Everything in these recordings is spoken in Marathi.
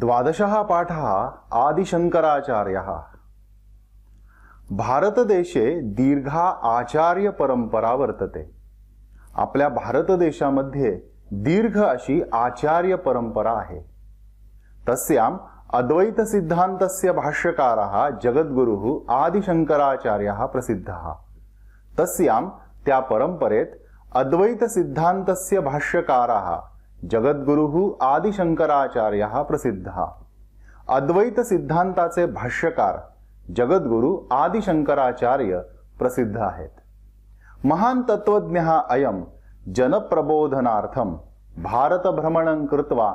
द्वादशः पाठः आदिशङ्कराचार्यः भारतदेशे दीर्घा आचार्यपरम्परा वर्तते आपल्या भारतदेशामध्ये दीर्घ अशी आचार्यपरम्परा आहे तस्याम् अद्वैतसिद्धान्तस्य भाष्यकारः जगद्गुरुः आदिशङ्कराचार्यः प्रसिद्धः तस्यां त्या परम्परेत् अद्वैतसिद्धान्तस्य भाष्यकारः जगद्गुरु आदिशंकराचार्य प्रसिद्ध अद्वैत सिद्धांताचे भाष्यकार जगद्गुरु आदिशंकराचार्य प्रसिद्ध आहेत महान तत्वज्ञ अयम जनप्रबोधनार्थम भारतभ्रमणं कृत्वा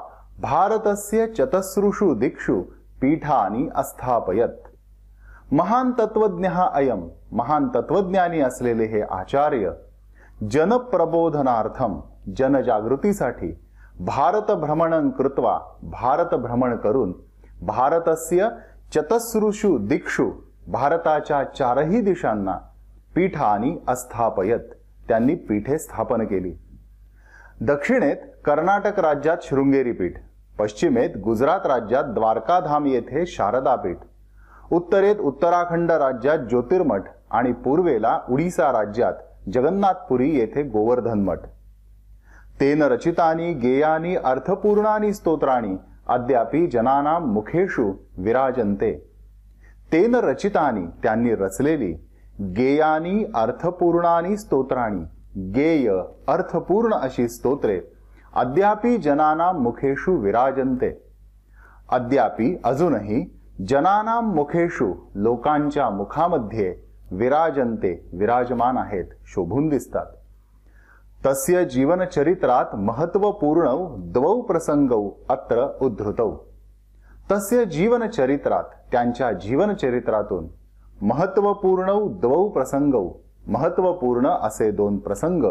भारतस्य चतसृषु दिक्षु पीठानि अस्थापयत महान तत्वज्ञ अयम महान तत्वज्ञानी असलेले हे आचार्य जनप्रबोधनार्थम जनजागृतीसाठी भारत भ्रमण कृत्वा भ्रमण करून भारतस्य चतसृषु दिक्षु भारताच्या चारही दिशांना पीठानी अस्थापयत त्यांनी पीठे स्थापन केली दक्षिणेत कर्नाटक राज्यात शृंगेरी पीठ पश्चिमेत गुजरात राज्यात द्वारकाधाम येथे शारदापीठ उत्तरेत उत्तराखंड राज्यात ज्योतिर्मठ आणि पूर्वेला उडीसा राज्यात जगन्नाथपुरी येथे गोवर्धन मठ तेन रचितानी गेयानी अर्थपूर्णानी स्तोत्राणि अद्यापि जनानां मुखेषु विराजन्ते तेन रचितानी त्यांनी रचलेली गेयानी अर्थपूर्णानी स्तोत्राणी गेय अर्थपूर्ण अशी स्तोत्रे अद्यापि जनाना मुखेषु विराजन्ते अद्यापि अजूनही जनाना मुखेषु लोकांच्या मुखामध्ये विराजन्ते विराजमान आहेत शोभून दिसतात तस्य जीवनचरित्रात महत्वपूर्ण द्वौ प्रसंगौ अत्र उद्धृतौ तस्य जीवनचरित्रात त्यांच्या जीवनचरित्रातून महत्वपूर्ण द्वौ प्रसंगौ महत्वपूर्ण असे दोन प्रसंग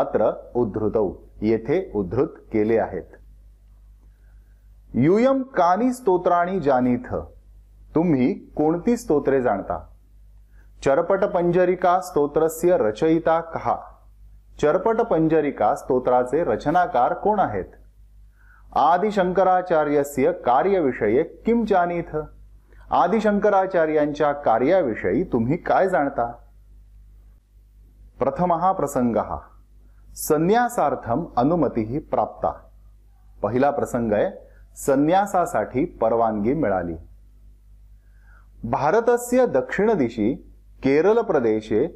अत्र उद्धृतौ येथे उद्धृत केले आहेत युयम कानी स्तोत्राणी जानीथ तुम्ही कोणती स्तोत्रे जाणता चरपट पंजरिका स्तोत्रस्य रचयिता कहा चरपट पंजरिका स्तोत्राचे रचनाकार कोण आहेत आदिशंकराचार्यस्य कार्यविषये किम जानीथ आदिशंकराचार्यांच्या कार्याविषयी तुम्ही काय जाणता प्रथम प्रसंग संन्यासार्थम अनुमती प्राप्ता पहिला प्रसंग आहे संन्यासासाठी परवानगी मिळाली भारतस्य दक्षिण दिशि केरल प्रदेशे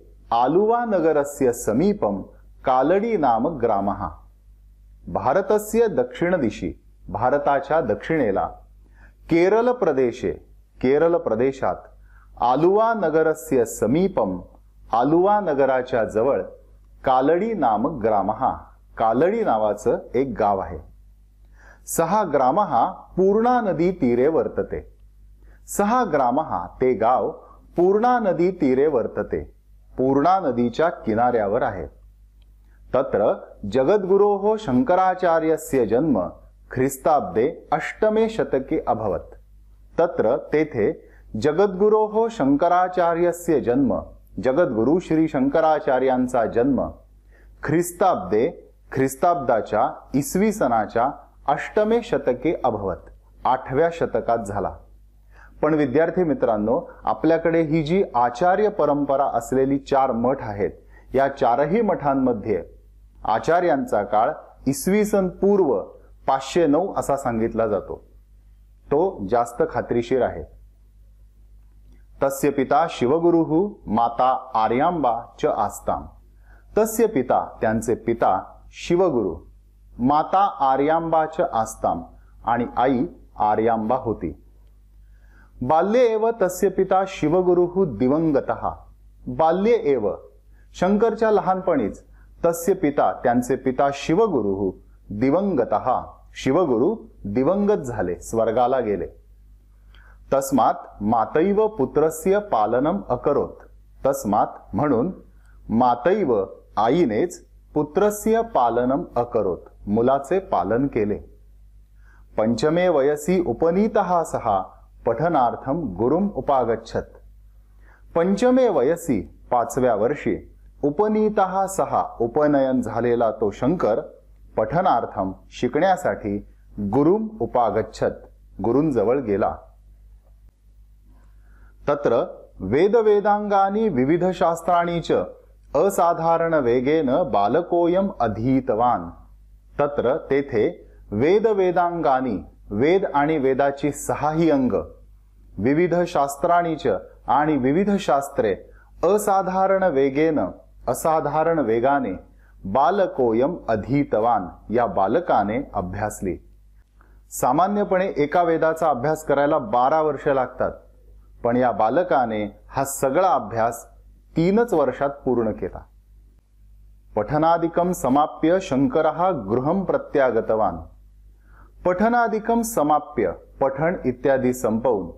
आलुवा नगरस्य समीपम कालडी नाम ग्राम भारतस्य दक्षिण दिशी भारताच्या दक्षिणेला केरल प्रदेशे केरल प्रदेशात आलुवा नगरस्य समीपम आलुवा नगराच्या जवळ कालडी नाम ग्राम कालडी नावाचं एक गाव आहे सहा ग्राम पूर्णा नदी तीरे वर्तते सहा ग्राम ते गाव पूर्णा नदी तीरे वर्तते पूर्णा नदीच्या किनाऱ्यावर आहे तत्र जगद्गुरोः शंकराचार्यस्य जन्म ख्रिस्ताब्दे अष्टमे शतके अभवत् तत्र तेथे जगद्गुरोः शंकराचार्यस्य जन्म जगद्गुरु श्री शंकराचार्यांचा जन्म ख्रिस्ताब्दे ख्रिस्ताब्दाच्या इसवी सणाच्या अष्टमे शतके अभवत आठव्या शतकात झाला पण विद्यार्थी मित्रांनो आपल्याकडे ही जी आचार्य परंपरा असलेली चार मठ आहेत या चारही मठांमध्ये आचार्यांचा काळ इसवी सन पूर्व पाचशे नऊ असा सांगितला जातो तो जास्त खात्रीशीर आहे तस्य पिता शिवगुरुहू माता आर्यांबा च आस्ताम तस्य पिता त्यांचे पिता शिवगुरु माता आर्यांबा च आस्ताम आणि आई आर्यांबा होती बाल्ये एव तस्य पिता शिवगुरुहू दिवंगत बाल्ये एव शंकरच्या लहानपणीच तस्य पिता त्यांचे पिता शिवगुरु दिवंगत शिवगुरु दिवंगत झाले स्वर्गाला गेले तस्मात मातैव पुत्रस्य पालनम अकरोत तस्मात म्हणून मातैव आईनेच पुत्रस्य पालनम अकरोत मुलाचे पालन केले पंचमे वयसी उपनीत सहा पठनार्थम गुरुम उपागच्छत पंचमे वयसी पाचव्या वर्षी उपनीत सहा उपनयन झालेला तो शंकर पठनार्थम शिकण्यासाठी गुरुम उपागच्छत गुरुंजवळ गेला तत्र वेदवेदांगानी विविध शास्त्राणी च असाधारण वेगेन बालकोयम अधीतवान तत्र तेथे वेदवेदांगानी वेद आणि वेदाची सहाही अंग विविध शास्त्राणीच आणि विविध शास्त्रे असाधारण वेगेन असाधारण वेगाने बालकोयम अधीतवान या बालकाने अभ्यासले सामान्यपणे एका वेदाचा अभ्यास करायला बारा वर्ष लागतात पण या बालकाने हा सगळा अभ्यास तीनच वर्षात पूर्ण केला पठनादिकम समाप्य शंकर हा गृहम प्रत्यागतवान पठनादिकम समाप्य पठण इत्यादी संपवून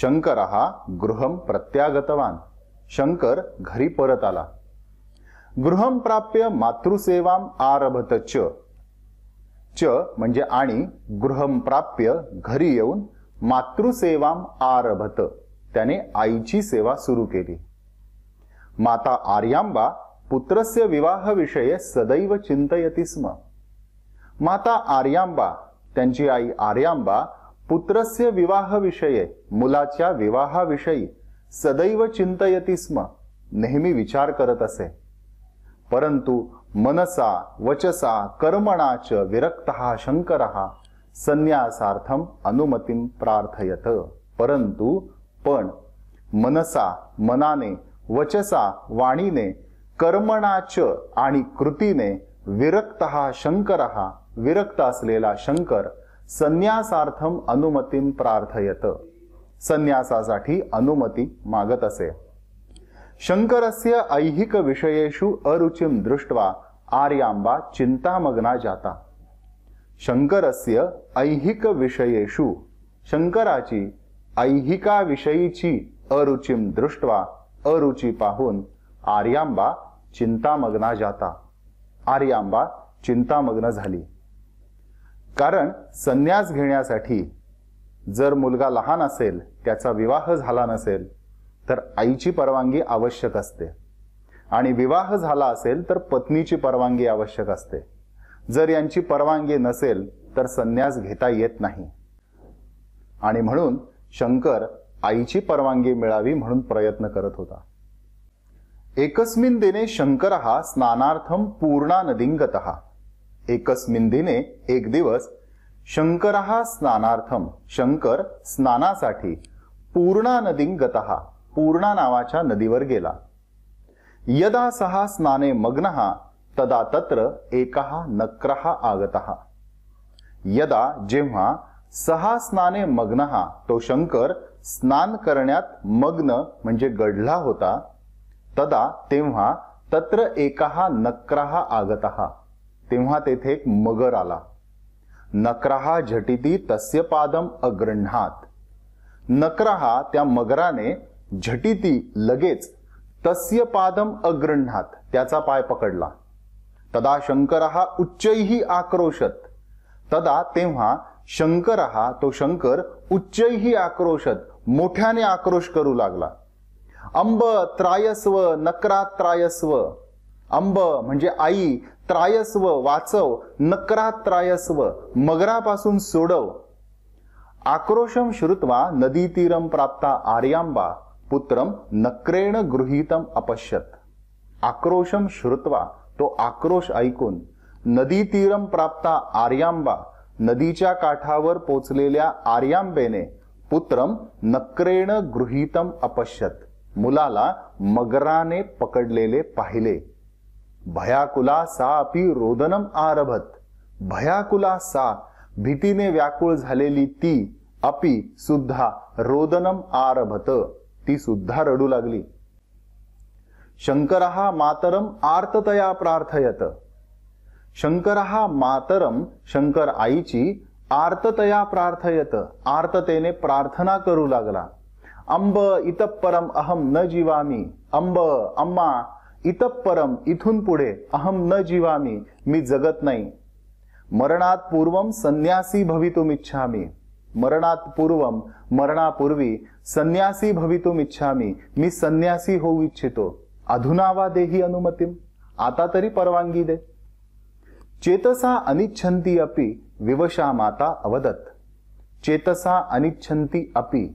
शंकर हा गृहम प्रत्यागतवान शंकर घरी परत आला गृहम प्राप्य मातृसेवाम आरभत च च म्हणजे आणि गृहम प्राप्य घरी येऊन मातृसेवाम आरभत त्याने आईची सेवा सुरू केली माता आर्यांबा पुत्रस्य विवाहविषये सदैव चिंतयती स्म माता आर्यांबा त्यांची आई आर्यांबा पुत्रस्य विषय मुलाच्या विवाहाविषयी सदैव चिंतयती स्म नेहमी विचार करत असे परंतु मनसा वचसा कर्मणाच विरक्त शंकर संन्यासार्थम अनुमतीं प्रार्थयत परंतु पण मनसा मनाने वचसा वाणीने कर्मणाच आणि कृतीने विरक्त शंकर विरक्त असलेला शंकर संन्यासार्थम अनुमतीं प्रार्थयत संन्यासासाठी अनुमती मागत असे शंकरस्य ऐहिक विषयेषु अरुचिं दृष्ट्वा आर्यांबा चिंतामग्ना जाता शंकरस्य ऐहिक विषयेषु शंकराची ऐहिकाविषयीची अरुचिं दृष्ट्वा अरुची पाहून आर्यांबा चिंतामग्ना जाता आर्यांबा चिंतामग्न झाली कारण संन्यास घेण्यासाठी जर मुलगा लहान असेल त्याचा विवाह झाला नसेल तर आईची परवानगी आवश्यक असते आणि विवाह झाला असेल तर पत्नीची परवानगी आवश्यक असते जर यांची परवानगी नसेल तर संन्यास घेता येत नाही आणि म्हणून शंकर आईची परवानगी मिळावी म्हणून प्रयत्न करत होता एकस्मिन दिने शंकर हा स्नानार्थम पूर्णा नदींगत एकस्मिन दिने एक दिवस शंकर हा स्नानार्थम शंकर स्नानासाठी पूर्णा नदींगत पूर्णा नावाच्या नदीवर गेला यदा सहा स्नाने मग्न तदा तत्र एकहा नक्रहा आगतहा यदा जेव्हा सहा स्नाने मग्न तो शंकर स्नान करण्यात मग्न म्हणजे गढला होता तदा तेव्हा तत्र एकहा नक्रहा आगतहा तेव्हा तेथे एक मगर आला नक्रहा झटिती तस्य पादम अग्रह्णात नक्रहा त्या मगराने झटिती लगेच तस्य पादम अग्रणात त्याचा पाय पकडला तदा शंकर हा उच्चही आक्रोशत तदा तेव्हा शंकर हा तो शंकर उच्चही आक्रोशत मोठ्याने आक्रोश करू लागला अंब त्रायस्व त्रायस्व अंब म्हणजे आई त्रायस्व वाचव त्रायस्व मगरापासून सोडव आक्रोशम श्रुत्वा तीरम प्राप्ता आर्यांबा पुत्रम नक्रेण गृहीतम अपश्यत आक्रोशम श्रुत्वा तो आक्रोश ऐकून नदीतीरं प्राप्ता आर्यांबा नदीच्या काठावर पोचलेल्या आर्यांबेने पुत्रम नक्रेण गृहीतम अपश्यत मुलाला मगराने पकडलेले पाहिले भयाकुला सा अपि रोदनम आरभत भयाकुला सा भीतीने व्याकुळ झालेली ती अपि सुद्धा रोदनम आरभत ती सुद्धा रडू लागली शंकरहा मातरम आर्ततया प्रार्थयत शंकरहा मातरम शंकर आईची आर्ततया प्रार्थयत आर्ततेने प्रार्थना करू लागला अंब इतपरम अहम न जीवामी अंब अम्मा इतपरम इथून पुढे अहम न जीवामी मी जगत नाही मरणात पूर्वम संन्यासी भवितुम इच्छामी मरणात पूर्वम मरणापूर्वी संन्यासी भवितुम इच्छामी मी संन्यासी होऊ इच्छितो अधुना वा देही अनुमतीम आता तरी परवानगी दे चेतसा अनिच्छंती अपि विवशा माता अवदत चेतसा अनिच्छंती अपि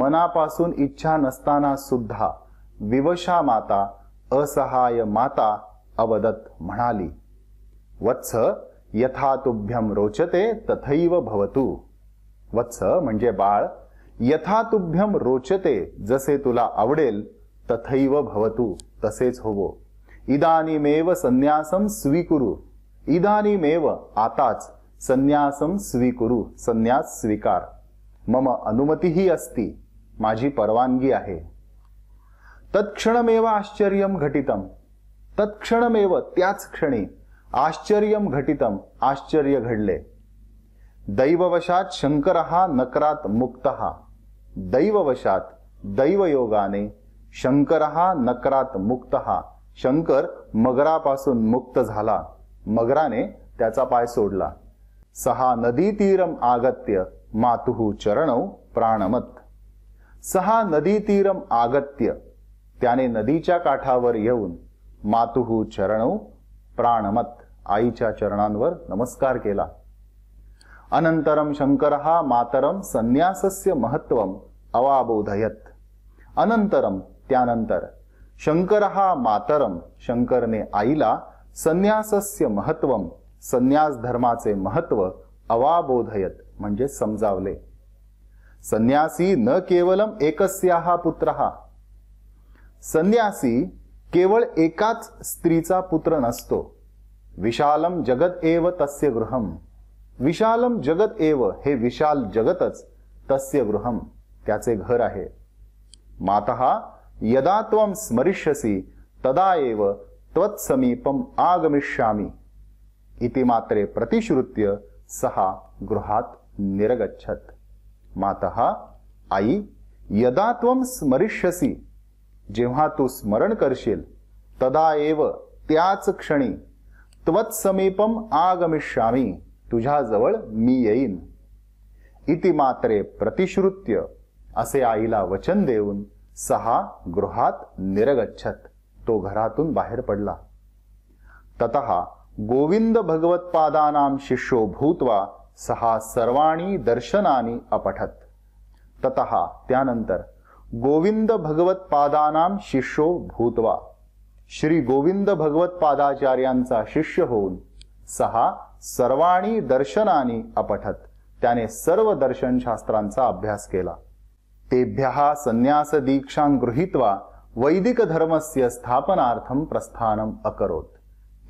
मनापासून इच्छा नसताना सुद्धा विवशा माता असहाय माता अवदत म्हणाली वत्स यथा तुभ्यम रोचते तथैव भवतु वत्स म्हणजे बाळ यथा तुभ्यम रोचते जसे तुला आवडेल तथैव भवतू तसेच होवो इदानीमेव संन्यासम स्वीकुरु इदानीमेव आताच संन्यासम स्वीकुरु संन्यास स्वीकार मम अनुमतीही असती माझी परवानगी आहे तत्क्षणमेव आश्चर्य घटितम तत्क्षणमेव त्याच क्षणी आश्चर्य घटितम आश्चर्य घडले दैववशात शंकर हा नकरात मुक्त हा दैववशात दैवयोगाने शंकर हा नकरात मुक्त हा शंकर मगरापासून मुक्त झाला मगराने त्याचा पाय सोडला सहा नदी तीरम आगत्य मातुः चरणौ प्राणमत सहा नदी तीरम आगत्य त्याने नदीच्या काठावर येऊन मातुः चरणौ प्राणमत आईच्या चरणांवर नमस्कार केला अनंतरम शंकर मातरम संन्यासस्य महत्व अवाबोधयत अनंतरम त्यानंतर शंकर मातरम शंकरने आईला संन्यासस्य महत्व संन्यास धर्माचे महत्व अवाबोधयत म्हणजे समजावले संन्यासी न केवलम एकस्या पुत्र संन्यासी केवळ एकाच स्त्रीचा पुत्र नसतो विशालम जगत एव तस्य गृहम विशालम जगत एव हे विशाल जगतच तस्य गृहम त्याचे घर आहे माता यदा त्वं स्मरिष्यसी तदा एव त्वत्समीपम आगमिष्यामी इति मात्रे प्रतिश्रुत्य सहा गृहात निरगच्छत माता आई यदा त्वं स्मरिष्यसी जेव्हा तू स्मरण करशील तदा एव त्याच क्षणी त्वत्समीपम आगमिष्यामी तुझ्याजवळ मी येईन इति मात्रे प्रतिश्रुत्य असे आईला वचन देऊन सहा गृहात निरगच्छत तो घरातून बाहेर पडला तत गोविंद भगवतपादानाम शिष्यो भूत्वा सहा सर्वाणी दर्शनानी अपठत तत त्यानंतर गोविंद भगवतपादानाम शिष्यो भूत्वा श्री गोविंद भगवतपादाचार्यांचा शिष्य होऊन सहा सर्वाणी दर्शनानी अपठत त्याने सर्व दर्शनशास्त्रांचा अभ्यास केला तेभ्य संन्यास दीक्षा गृहीत्वा वैदिक धर्मस्य स्थापनार्थम प्रस्थानम अकरोत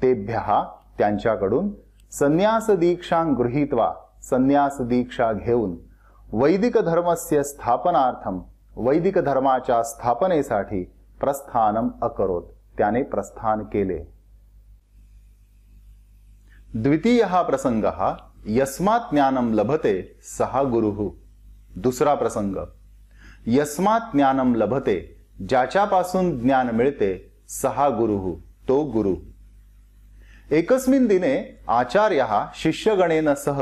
तेभ्य त्यांच्याकडून संन्यास दीक्षा गृहीत्वा संन्यास दीक्षा घेऊन वैदिक धर्मस्य स्थापनार्थम वैदिक धर्माच्या स्थापनेसाठी प्रस्थानम अकरोत त्याने प्रस्थान केले द्वितीयः प्रसंगः यस्मात् ज्ञानं लभते सहा गुरुः दुसरा प्रसंग यस्मात् ज्ञानं लभते ज्याच्यापासून ज्ञान मिळते सहा गुरुः तो गुरु एकस्मिन् दिने आचार्यः शिष्यगणेन सह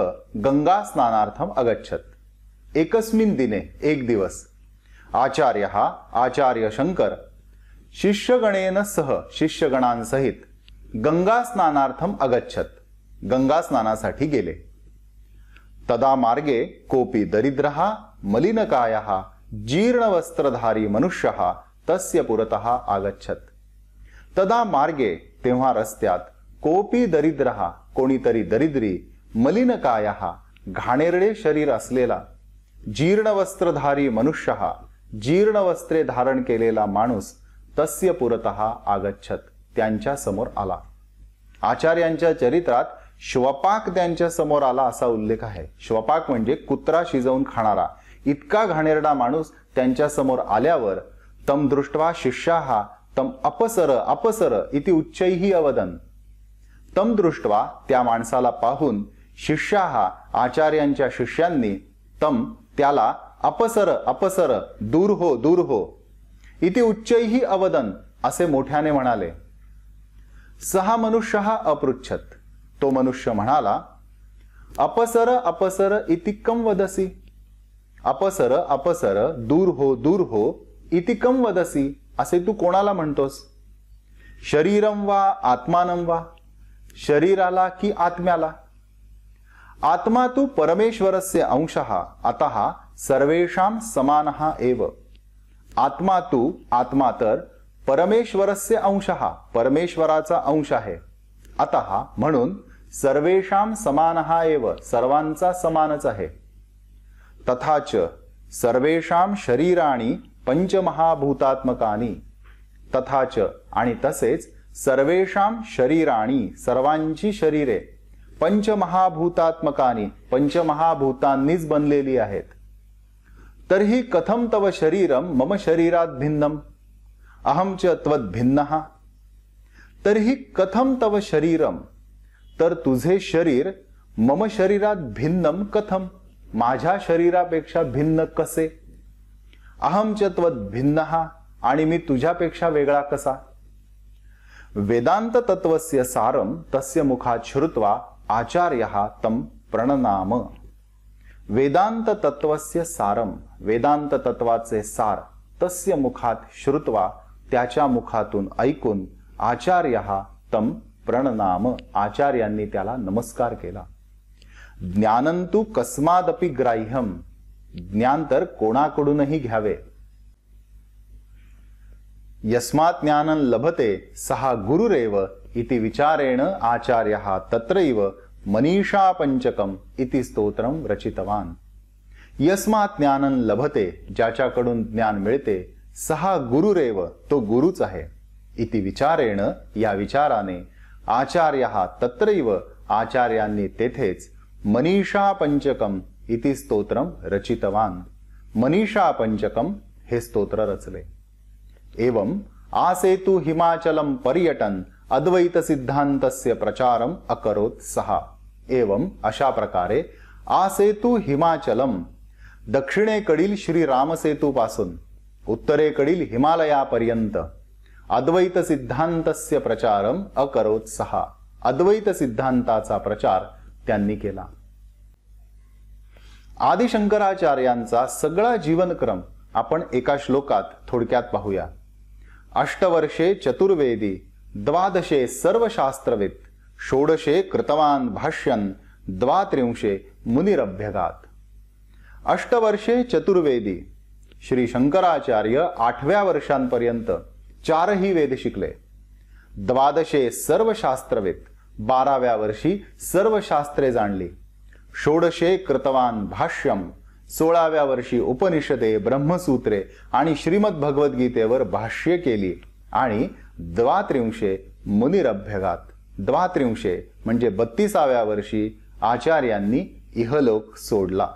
गङ्गास्नानार्थम् अगच्छत् एकस्मिन् दिने एक दिवस आचार्यः शंकर शिष्यगणेन सह शिष्यगणांसहित गङ्गास्नानार्थम् अगच्छत् गंगा स्नानासाठी गेले तदा मार्गे कोपी दरिद्र मलिनकाय जीर्णवस्त्रधारी मनुष्य तस्य पुरत आगच्छत तदा मार्गे तेव्हा रस्त्यात कोपी दरिद्र कोणीतरी दरिद्री मलिनकाय घाणेरडे शरीर असलेला जीर्णवस्त्रधारी मनुष्य जीर्णवस्त्रे धारण केलेला माणूस तस्य पुरत आगच्छत त्यांच्या समोर आला आचार्यांच्या चरित्रात श्वपाक त्यांच्या समोर आला असा उल्लेख आहे श्वपाक म्हणजे कुत्रा शिजवून खाणारा इतका घाणेरडा माणूस त्यांच्या समोर आल्यावर तम दृष्ट्वा शिष्या तम अपसर अपसर इति उच्चैही अवदन तम दृष्ट्वा त्या माणसाला पाहून शिष्या आचार्यांच्या शिष्यांनी तम त्याला अपसर अपसर दूर हो दूर हो इति उच्चैही अवदन असे मोठ्याने म्हणाले सहा मनुष्य अपृच्छत तो मनुष्य म्हणाला अपसर अपसर इतिकम वदसी अपसर अपसर दूर हो दूर हो इतिकम वदसी असे तू कोणाला म्हणतोस शरीरम वा आत्मानम वा शरीराला की आत्म्याला आत्मा तू परमेश्वरस्य अंश अतः सर्वेषां समान एव आत्मा तू आत्मा तर परमेश्वरस्य अंश परमेश्वराचा अंश आहे अतः म्हणून सर्वेशाम समान हा एव सर्वांचा समानच आहे तथाच सर्वेशाम शरीराणी पंचमहाभूतात्मकानी तथाच आणि तसेच सर्वेशाम शरीराणी सर्वांची शरीरे पंचमहाभूतात्मकानी पंचमहाभूतांनीच बनलेली आहेत तर्हि कथम तव शरीरम मम शरीरात भिन्नम अहम च त्वद्भिन्न तर्हि कथम तव शरीरम तर तुझे शरीर मम शरीरात भिन्नम कथम माझ्या शरीरापेक्षा भिन्न कसे अहम त्वत भिन्न आणि मी तुझ्यापेक्षा वेगळा कसा वेदांत तत्वस्य सारम तस्य मुखात श्रुत्वा आचार्य तम प्रणनाम वेदांत तत्वस्य सारम वेदांत तत्वाचे सार तस्य मुखात श्रुत्वा त्याच्या मुखातून ऐकून आचार्य तम प्रणनाम आचार्यांनी त्याला नमस्कार केला ज्ञानं ज्ञानंतु कस्मादपि ग्राह्यम ज्ञान तर कोणाकडूनही घ्यावे यस्मात ज्ञान लभते सहा गुरुरेव इति विचारेण आचार्य तत्रैव मनीषा पंचकम इति स्तोत्रं रचितवान यस्मात ज्ञान लभते ज्याच्याकडून ज्ञान मिळते सहा गुरुरेव तो गुरुच आहे इति विचारेण या विचाराने आचार्य तत्रैव आचार्यांनी तेथेच मनीषा पंचकम इति स्तोत्रम रचितवान मनीषा पंचकम हे स्तोत्र रचले एवं आसेतु हिमाचलम पर्यटन अद्वैत सिद्धांतस्य प्रचारम अकरोत सहा एवं अशा प्रकारे आसेतु हिमाचलम दक्षिणेकडील श्री उत्तरेकडील हिमालयापर्यंत अद्वैत सिद्धांतस्य प्रचारम अकरोत सहा अद्वैत सिद्धांताचा प्रचार त्यांनी केला आदिशंकराचार्यांचा सगळा जीवनक्रम आपण एका श्लोकात थोडक्यात पाहूया अष्टवर्षे चतुर्वेदी द्वादशे शास्त्रविद षोडशे कृतवान भाष्यन द्वात्रिंशे मुनिरभ्यगात अष्टवर्षे चतुर्वेदी श्री शंकराचार्य आठव्या वर्षांपर्यंत चारही वेद शिकले द्वादशे सर्व शास्त्रवेद बाराव्या वर्षी सर्व शास्त्रे जाणली षोडशे कृतवान भाष्यम सोळाव्या वर्षी उपनिषदे ब्रह्मसूत्रे आणि श्रीमद भगवद्गीतेवर भाष्य केली आणि द्वात्रिंशे मुनिरभ्यगात द्वात्रिंशे म्हणजे बत्तीसाव्या वर्षी आचार्यांनी इहलोक सोडला